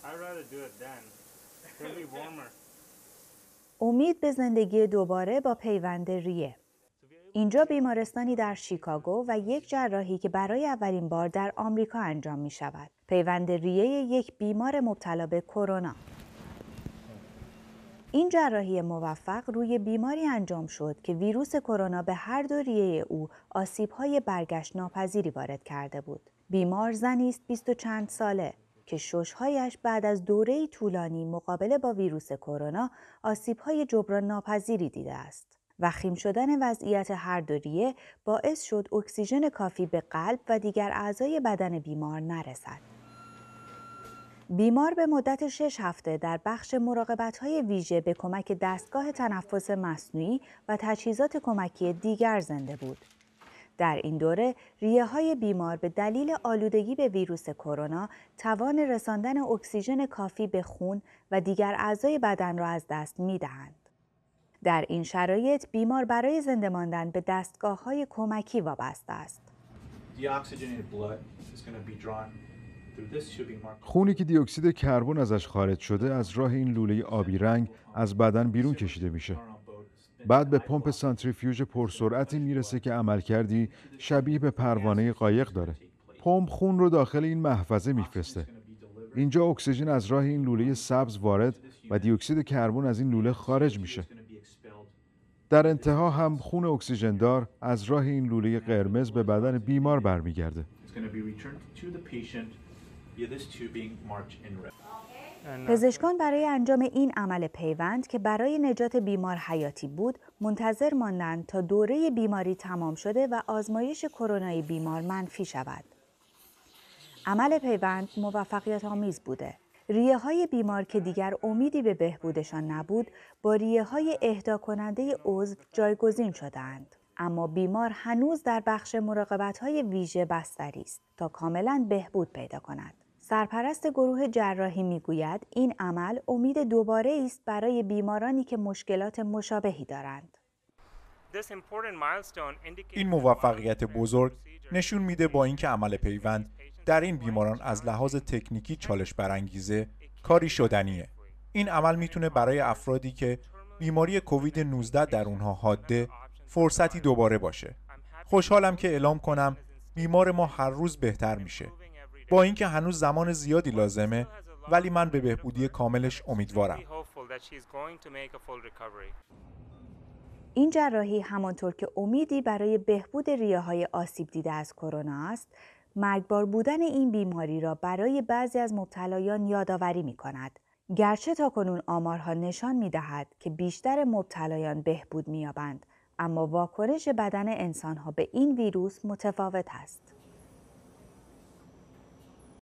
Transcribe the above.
امید به زندگی دوباره با پیوند ریه اینجا بیمارستانی در شیکاگو و یک جراحی که برای اولین بار در آمریکا انجام می شود. پیوند ریه یک بیمار مبتلا به کرونا. این جراحی موفق روی بیماری انجام شد که ویروس کرونا به هر دو ریه او های برگشت ناپذیری وارد کرده بود. بیمار زنی است 20 چند ساله که ششهایش بعد از دوره طولانی مقابله با ویروس کرونا آسیبهای جبران ناپذیری دیده است. وخیم شدن وضعیت هر دوریه باعث شد اکسیژن کافی به قلب و دیگر اعضای بدن بیمار نرسد. بیمار به مدت 6 هفته در بخش مراقبت های ویژه به کمک دستگاه تنفس مصنوعی و تجهیزات کمکی دیگر زنده بود. در این دوره ریه های بیمار به دلیل آلودگی به ویروس کرونا توان رساندن اکسیژن کافی به خون و دیگر اعضای بدن را از دست می دهند. در این شرایط بیمار برای زنده ماندن به دستگاه های کمکی وابسته است. خونی که دیوکسید کربن ازش خارج شده از راه این لوله آبی رنگ از بدن بیرون کشیده میشه. بعد به پمپ سانتریفیوژ پرسرعتی میرسه که عمل کردی شبیه به پروانه قایق داره پمپ خون رو داخل این محفظه میفرسته اینجا اکسیژن از راه این لوله سبز وارد و دیوکسید کربن از این لوله خارج میشه در انتها هم خون اکسیژندار از راه این لوله قرمز به بدن بیمار برمیگرده پزشکان برای انجام این عمل پیوند که برای نجات بیمار حیاتی بود منتظر ماندند تا دوره بیماری تمام شده و آزمایش کرونای بیمار منفی شود عمل پیوند موفقیت آمیز بوده ریه های بیمار که دیگر امیدی به بهبودشان نبود با ریه های اهدا کننده عضو جایگزین شدند. اما بیمار هنوز در بخش مراقبت های ویژه بستری است تا کاملا بهبود پیدا کند. سرپرست گروه جراحی میگوید این عمل امید دوباره است برای بیمارانی که مشکلات مشابهی دارند. این موفقیت بزرگ نشون میده با اینکه عمل پیوند در این بیماران از لحاظ تکنیکی چالش برانگیزه کاری شدنیه. این عمل میتونه برای افرادی که بیماری کووید 19 در اونها حاده فرصتی دوباره باشه. خوشحالم که اعلام کنم بیمار ما هر روز بهتر میشه. با اینکه هنوز زمان زیادی لازمه ولی من به بهبودی کاملش امیدوارم. این جراحی همانطور که امیدی برای بهبود ریه های آسیب دیده از کرونا است، مرگبار بودن این بیماری را برای بعضی از مبتلایان یادآوری می کند. گرچه تا کنون آمارها نشان می دهد که بیشتر مبتلایان بهبود می اما واکنش بدن انسانها به این ویروس متفاوت است.